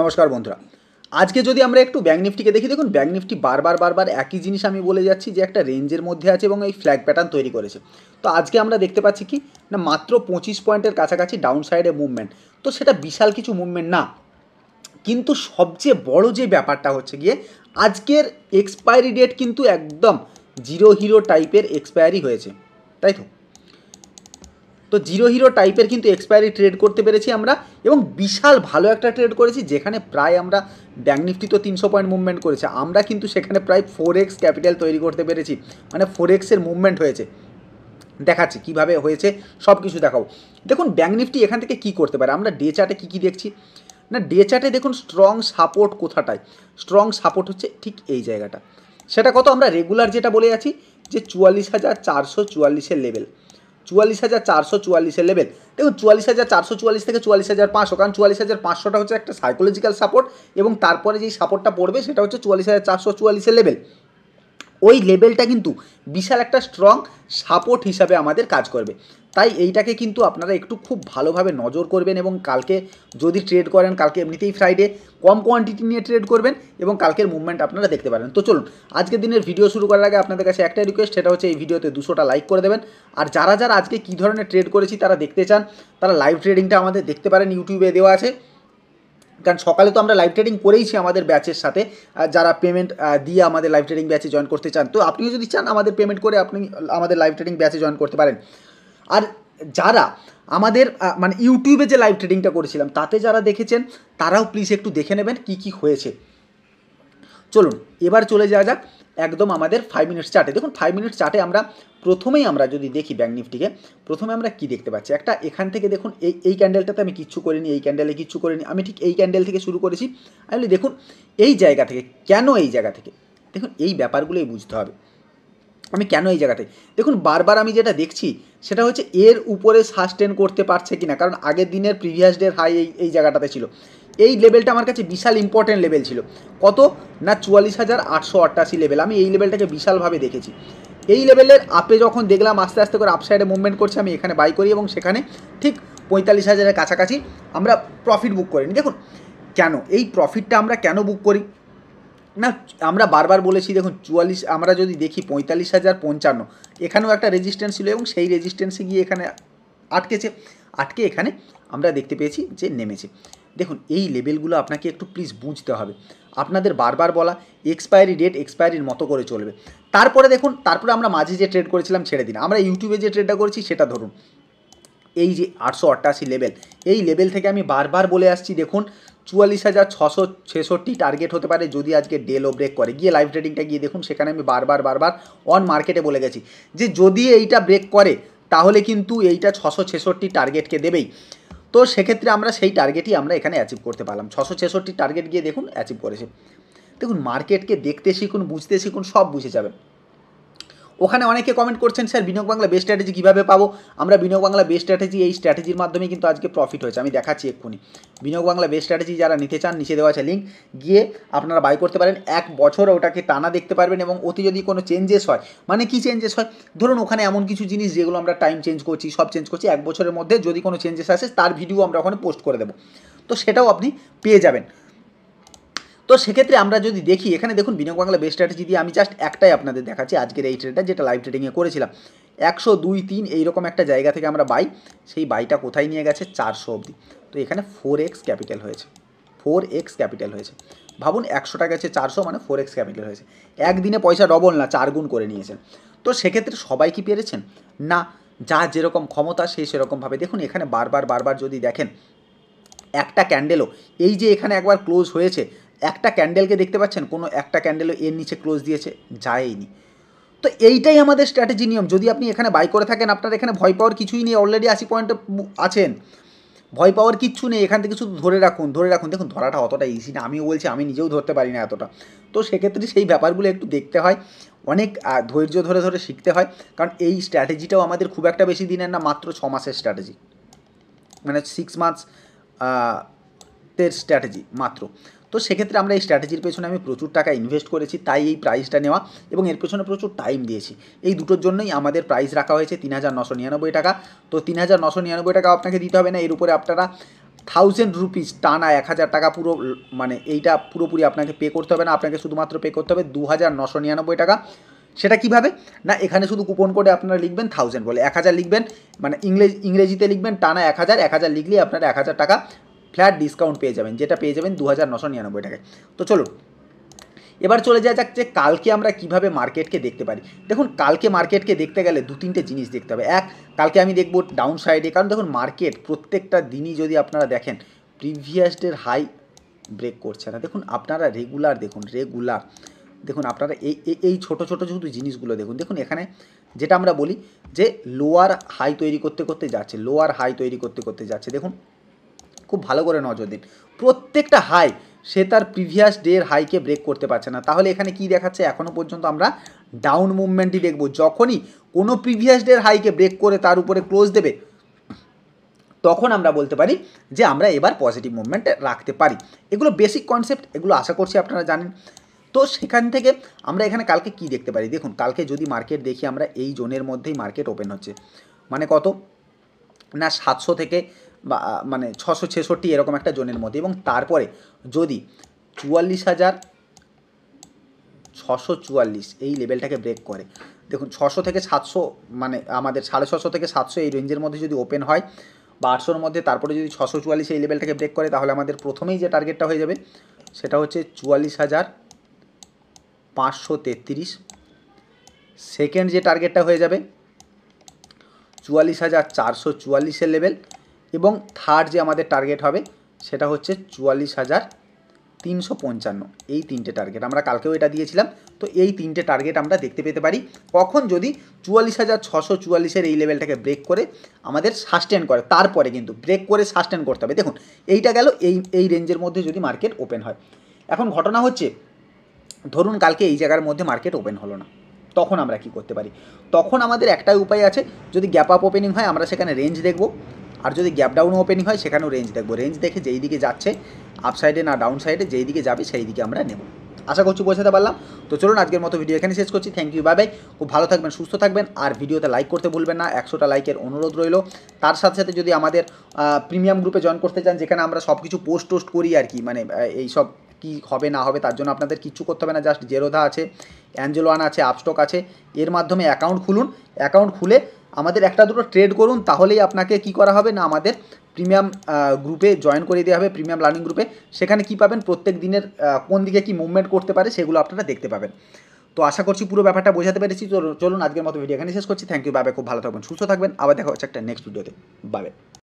নমস্কার বন্ধুরা আজকে যদি আমরা একটু ব্যাঙ্ক নিফটিকে দেখি দেখুন ব্যাঙ্ক নিফটি বারবার বারবার একই জিনিস আমি বলে যাচ্ছি যে একটা রেঞ্জের মধ্যে আছে এবং এই ফ্ল্যাগ প্যাটার্ন তৈরি করেছে তো আজকে আমরা দেখতে পাচ্ছি কি না মাত্র পঁচিশ পয়েন্টের কাছাকাছি ডাউন সাইডে মুভমেন্ট তো সেটা বিশাল কিছু মুভমেন্ট না কিন্তু সবচেয়ে বড় যে ব্যাপারটা হচ্ছে গিয়ে আজকের এক্সপায়ারি ডেট কিন্তু একদম জিরো হিরো টাইপের এক্সপায়ারি হয়েছে তাই তো তো জিরো হিরো টাইপের কিন্তু এক্সপায়ারি ট্রেড করতে পেরেছি আমরা এবং বিশাল ভালো একটা ট্রেড করেছি যেখানে প্রায় আমরা ব্যাঙ্ক নিফটি তো তিনশো পয়েন্ট মুভমেন্ট করেছে আমরা কিন্তু সেখানে প্রায় ফোর এক্স ক্যাপিটাল তৈরি করতে পেরেছি মানে ফোর এক্সের মুভমেন্ট হয়েছে দেখাচ্ছি কিভাবে হয়েছে সব কিছু দেখাও দেখুন ব্যাঙ্ক নিফটি এখান থেকে কি করতে পারে আমরা ডে চার্টে কী কী দেখছি না ডে চার্টে দেখুন স্ট্রং সাপোর্ট কোথাটায় স্ট্রং সাপোর্ট হচ্ছে ঠিক এই জায়গাটা সেটা কত আমরা রেগুলার যেটা বলে আছি যে চুয়াল্লিশ হাজার চারশো চুয়াল্লিশের লেভেল চুয়াল্লিশ হাজার চারশো চুয়াল্লিশের লেভেল দেখুন চুয়াল্লিশ হাজার চারশো চুয়াল্লিশ থেকে চুয়াল্লিশ হাজার পাঁচশো কারণ চুয়াল্লিশ হাজার পাঁচশোটা হচ্ছে একটা সাইকোলজিক্যাল সাপোর্ট এবং তারপরে যেই সাপোর্টটা পড়বে সেটা হচ্ছে চুয়াল্লিশ হাজার চারশো চুয়াল্লিশের লেভেল ওই লেভেলটা কিন্তু বিশাল একটা স্ট্রং সাপোর্ট হিসাবে আমাদের কাজ করবে তাই এইটাকে কিন্তু আপনারা একটু খুব ভালোভাবে নজর করবেন এবং কালকে যদি ট্রেড করেন কালকে এমনিতেই ফ্রাইডে কম কোয়ান্টিটি নিয়ে ট্রেড করবেন এবং কালকের মুভমেন্ট আপনারা দেখতে পারেন তো চলুন আজকের দিনের ভিডিও শুরু করার আগে আপনাদের কাছে একটা রিকোয়েস্ট সেটা হচ্ছে এই ভিডিওতে দুশোটা লাইক করে দেবেন আর যারা যারা আজকে কী ধরনের ট্রেড করেছি তারা দেখতে চান তারা লাইভ ট্রেডিংটা আমাদের দেখতে পারেন ইউটিউবে দেওয়া আছে কারণ সকালে তো আমরা লাইভ ট্রেডিং করেইছি আমাদের ব্যাচের সাথে যারা পেমেন্ট দিয়ে আমাদের লাইভ ট্রেডিং ব্যাচে জয়েন করতে চান তো আপনিও যদি চান আমাদের পেমেন্ট করে আপনি আমাদের লাইভ ট্রেডিং ব্যাচে জয়েন করতে পারেন আর যারা আমাদের মানে ইউটিউবে যে লাইভ ট্রেডিংটা করেছিলাম তাতে যারা দেখেছেন তারাও প্লিজ একটু দেখে নেবেন কি কি হয়েছে চলুন এবার চলে যাওয়া যাক একদম আমাদের ফাইভ মিনিট চার্টে দেখুন ফাইভ মিনিট চার্টে আমরা প্রথমেই আমরা যদি দেখি ব্যাঙ্ক নিফটিকে প্রথমে আমরা কি দেখতে পাচ্ছি একটা এখান থেকে দেখুন এই এই ক্যান্ডেলটাতে আমি কিচ্ছু করিনি এই ক্যান্ডেলে কিচ্ছু করিনি আমি ঠিক এই ক্যান্ডেল থেকে শুরু করেছি আমি দেখুন এই জায়গা থেকে কেন এই জায়গা থেকে দেখুন এই ব্যাপারগুলোই বুঝতে হবে আমি কেন এই জায়গাতে দেখুন বারবার আমি যেটা দেখছি সেটা হচ্ছে এর উপরে সাস্টেন করতে পারছে কি না কারণ আগের দিনের প্রিভিয়াস ডের হাই এই এই জায়গাটাতে ছিল এই লেভেলটা আমার কাছে বিশাল ইম্পর্টেন্ট লেভেল ছিল কত না চুয়াল্লিশ হাজার আটশো আটাশি লেভেল আমি এই লেভেলটাকে বিশালভাবে দেখেছি এই লেভেলের আপে যখন দেখলাম আস্তে আস্তে করে আপসাইডে মুভমেন্ট করছে আমি এখানে বাই করি এবং সেখানে ঠিক পঁয়তাল্লিশ হাজারের কাছাকাছি আমরা প্রফিট বুক করি দেখুন কেন এই প্রফিটটা আমরা কেন বুক করি না আমরা বারবার বলেছি দেখুন চুয়াল্লিশ আমরা যদি দেখি পঁয়তাল্লিশ হাজার পঞ্চান্ন এখানেও একটা রেজিস্ট্যান্স ছিল এবং সেই রেজিস্ট্যান্সে গিয়ে এখানে আটকেছে আটকে এখানে আমরা দেখতে পেয়েছি যে নেমেছে দেখুন এই লেভেলগুলো আপনাকে একটু প্লিজ বুঝতে হবে আপনাদের বারবার বলা এক্সপায়ারি ডেট এক্সপায়ারির মতো করে চলবে তারপরে দেখুন তারপরে আমরা মাঝে যে ট্রেড করেছিলাম ছেড়ে দিন আমরা ইউটিউবে যে ট্রেডটা করেছি সেটা ধরুন এই যে আটশো অট্টাশি লেভেল এই লেভেল থেকে আমি বারবার বলে আসছি দেখুন চুয়াল্লিশ হাজার ছশো ছেষট্টি টার্গেট হতে পারে যদি আজকে ডেলও ব্রেক করে গিয়ে লাইভ ট্রেডিংটা গিয়ে দেখুন সেখানে আমি বারবার বারবার অন মার্কেটে বলে গেছি যে যদি এইটা ব্রেক করে তাহলে কিন্তু এইটা ছশো ছেষট্টি টার্গেটকে দেবেই তো সেক্ষেত্রে আমরা সেই টার্গেটই আমরা এখানে অ্যাচিভ করতে পারলাম ছশো ছেষট্টি টার্গেট গিয়ে দেখুন অ্যাচিভ করেছে দেখুন মার্কেটকে দেখতে শিখুন বুঝতে শিখুন সব বুঝে যাবেন ওখানে অনেকে কমেন্ট করছেন স্যার বিনিয়োগ বাংলা বেস্ট স্ট্র্যাটেজি কীভাবে পাবো আমরা বিনিয়োগ বাংলা বেস্ট স্ট্র্যাটেজি এই স্ট্র্যাটেজির মাধ্যমে কিন্তু আজকে প্রফিট হয়েছে আমি দেখাচ্ছি এক্ষুনি বিনিয়োগ বাংলা বেস্ট স্ট্র্যাটেজি যারা নিতে চান নিচে দেওয়া আছে লিঙ্ক গিয়ে আপনারা বাই করতে পারেন এক বছর ওটাকে টানা দেখতে পারবেন এবং অতি যদি কোনো চেঞ্জেস হয় মানে কি চেঞ্জেস হয় ধরুন ওখানে এমন কিছু জিনিস যেগুলো আমরা টাইম চেঞ্জ করছি সব চেঞ্জ করছি এক বছরের মধ্যে যদি কোনো চেঞ্জেস আসে তার ভিডিও আমরা ওখানে পোস্ট করে দেবো তো সেটাও আপনি পেয়ে যাবেন তো সেক্ষেত্রে আমরা যদি দেখি এখানে দেখুন বিনিয়োগ বাংলা বেস্ট স্ট্র্যাটেজি দিয়ে আমি জাস্ট একটাই আপনাদের দেখাচ্ছি আজকের এই ট্রেডটা যেটা লাইভ ট্রেডিংয়ে করেছিলাম একশো দুই তিন এইরকম একটা জায়গা থেকে আমরা বাই সেই বাইটা কোথায় নিয়ে গেছে চারশো অবধি তো এখানে ফোর এক্স ক্যাপিটাল হয়েছে ফোর এক্স ক্যাপিটাল হয়েছে ভাবুন একশো টাকা গেছে চারশো মানে ফোর এক্স ক্যাপিটাল হয়েছে একদিনে পয়সা ডবল না চার গুণ করে নিয়েছেন তো সেক্ষেত্রে সবাই কি পেরেছেন না যা যেরকম ক্ষমতা সেই সেরকমভাবে দেখুন এখানে বারবার বারবার যদি দেখেন একটা ক্যান্ডেলও এই যে এখানে একবার ক্লোজ হয়েছে একটা ক্যান্ডেলকে দেখতে পাচ্ছেন কোনো একটা ক্যান্ডেলও এর নিচে ক্লোজ দিয়েছে যায়নি তো এইটাই আমাদের স্ট্র্যাটেজি নিয়ম যদি আপনি এখানে বাই করে থাকেন আপনার এখানে ভয় পাওয়ার কিছুই নেই অলরেডি আশি পয়েন্টে আছেন ভয় পাওয়ার কিচ্ছু নেই এখান থেকে শুধু ধরে রাখুন ধরে রাখুন দেখুন ধরাটা অতটা ইজি না আমিও বলছি আমি নিজেও ধরতে পারি না এতটা তো সেক্ষেত্রে সেই ব্যাপারগুলো একটু দেখতে হয় অনেক ধৈর্য ধরে ধরে শিখতে হয় কারণ এই স্ট্র্যাটেজিটাও আমাদের খুব একটা বেশি দিনের না মাত্র ছ মাসের স্ট্র্যাটেজি মানে সিক্স মান্থস তের স্ট্র্যাটেজি মাত্র তো সেক্ষেত্রে আমরা এই স্ট্র্যাটেজির পেছনে আমি প্রচুর টাকা ইনভেস্ট করেছি তাই এই প্রাইসটা নেওয়া এবং এর পেছনে প্রচুর টাইম দিয়েছি এই দুটোর জন্যই আমাদের প্রাইস রাখা হয়েছে তিন হাজার নশো নিরানব্বই টাকা তো তিন হাজার নশো নিরানব্বই টাকা আপনাকে দিতে হবে না এর উপরে আপনারা থাউজেন্ড রুপিস টানা এক হাজার টাকা পুরো মানে এইটা পুরোপুরি আপনাকে পে করতে হবে না আপনাকে শুধুমাত্র পে করতে হবে দু হাজার নশো নিরানব্বই টাকা সেটা কিভাবে না এখানে শুধু কুপন কোডে আপনারা লিখবেন থাউজেন্ড বলে এক হাজার লিখবেন মানে ইংরেজ ইংরেজিতে লিখবেন টানা এক হাজার এক হাজার লিখলেই আপনারা এক হাজার টাকা ফ্ল্যাট ডিসকাউন্ট পেয়ে যাবেন যেটা পেয়ে যাবেন দু হাজার নশো নিরানব্বই টাকায় তো চলুন এবার চলে যাওয়া যাক যে কালকে আমরা কিভাবে মার্কেটকে দেখতে পারি দেখুন কালকে মার্কেটকে দেখতে গেলে দু তিনটে জিনিস দেখতে হবে এক কালকে আমি দেখব ডাউন সাইডে কারণ দেখুন মার্কেট প্রত্যেকটা দিনই যদি আপনারা দেখেন প্রিভিয়াস ডের হাই ব্রেক করছে না দেখুন আপনারা রেগুলার দেখুন রেগুলার দেখুন আপনারা এই এই ছোটো ছোটো শুধু জিনিসগুলো দেখুন দেখুন এখানে যেটা আমরা বলি যে লোয়ার হাই তৈরি করতে করতে যাচ্ছে লোয়ার হাই তৈরি করতে করতে যাচ্ছে দেখুন খুব ভালো করে নজর দিন প্রত্যেকটা হাই সে তার প্রিভিয়াস ডের হাইকে ব্রেক করতে পারছে না তাহলে এখানে কি দেখাচ্ছে এখনও পর্যন্ত আমরা ডাউন মুভমেন্টই দেখব যখনই কোনো প্রিভিয়াস ডের হাইকে ব্রেক করে তার উপরে ক্লোজ দেবে তখন আমরা বলতে পারি যে আমরা এবার পজিটিভ মুভমেন্টে রাখতে পারি এগুলো বেসিক কনসেপ্ট এগুলো আশা করছি আপনারা জানেন তো সেখান থেকে আমরা এখানে কালকে কি দেখতে পারি দেখুন কালকে যদি মার্কেট দেখি আমরা এই জোনের মধ্যেই মার্কেট ওপেন হচ্ছে মানে কত না সাতশো থেকে মানে ছশো ছেষট্টি এরকম একটা জোনের মধ্যে এবং তারপরে যদি চুয়াল্লিশ হাজার ছশো চুয়াল্লিশ এই লেভেলটাকে ব্রেক করে দেখুন ছশো থেকে সাতশো মানে আমাদের সাড়ে ছশো থেকে সাতশো এই রেঞ্জের মধ্যে যদি ওপেন হয় বা আটশোর মধ্যে তারপরে যদি ছশো চুয়াল্লিশ এই লেভেলটাকে ব্রেক করে তাহলে আমাদের প্রথমেই যে টার্গেটটা হয়ে যাবে সেটা হচ্ছে চুয়াল্লিশ হাজার পাঁচশো তেত্রিশ সেকেন্ড যে টার্গেটটা হয়ে যাবে চুয়াল্লিশ হাজার চারশো চুয়াল্লিশের লেভেল এবং থার্ড যে আমাদের টার্গেট হবে সেটা হচ্ছে চুয়াল্লিশ হাজার তিনশো পঞ্চান্ন এই তিনটে টার্গেট আমরা কালকেও এটা দিয়েছিলাম তো এই তিনটে টার্গেট আমরা দেখতে পেতে পারি কখন যদি চুয়াল্লিশ হাজার ছশো চুয়াল্লিশের এই লেভেলটাকে ব্রেক করে আমাদের সাস্টেন করে তারপরে কিন্তু ব্রেক করে সাস্টেন করতে হবে দেখুন এইটা গেল এই এই রেঞ্জের মধ্যে যদি মার্কেট ওপেন হয় এখন ঘটনা হচ্ছে ধরুন কালকে এই জায়গার মধ্যে মার্কেট ওপেন হলো না তখন আমরা কি করতে পারি তখন আমাদের একটাই উপায় আছে যদি গ্যাপ আপ ওপেনিং হয় আমরা সেখানে রেঞ্জ দেখব আর যদি গ্যাপ ডাউন ওপেনিং হয় সেখানেও রেঞ্জ দেখবো রেঞ্জ দেখে যেই দিকে যাচ্ছে আপ সাইডে না ডাউন সাইডে যেই দিকে যাবে সেই দিকে আমরা নেব আশা করছি বোঝাতে পারলাম তো চলুন আজকের মতো ভিডিও এখানে শেষ করছি থ্যাংক ইউ বাই বাই খুব ভালো থাকবেন সুস্থ থাকবেন আর ভিডিওতে লাইক করতে ভুলবেন না একশোটা লাইকের অনুরোধ রইল তার সাথে সাথে যদি আমাদের প্রিমিয়াম গ্রুপে জয়েন করতে চান যেখানে আমরা সব কিছু পোস্ট টোস্ট করি আর কি মানে এই সব কি হবে না হবে তার জন্য আপনাদের কিছু করতে হবে না জাস্ট জেরোধা আছে অ্যাঞ্জেলোয়ান আছে আপস্টক আছে এর মাধ্যমে অ্যাকাউন্ট খুলুন অ্যাকাউন্ট খুলে আমাদের একটা দুটো ট্রেড করুন তাহলেই আপনাকে কি করা হবে না আমাদের প্রিমিয়াম গ্রুপে জয়েন করে দেওয়া হবে প্রিমিয়াম লার্নিং গ্রুপে সেখানে কি পাবেন প্রত্যেক দিনের কোন দিকে কি মুভমেন্ট করতে পারে সেগুলো আপনারা দেখতে পাবেন তো আশা করছি পুরো ব্যাপারটা বোঝাতে পেরেছি তো চলুন আজকের মতো ভিডিও এখানে শেষ করছি থ্যাংক ইউ বাবে খুব ভালো থাকবেন সুস্থ থাকবেন আবার দেখা হচ্ছে একটা নেক্সট ভিডিওতে বাবে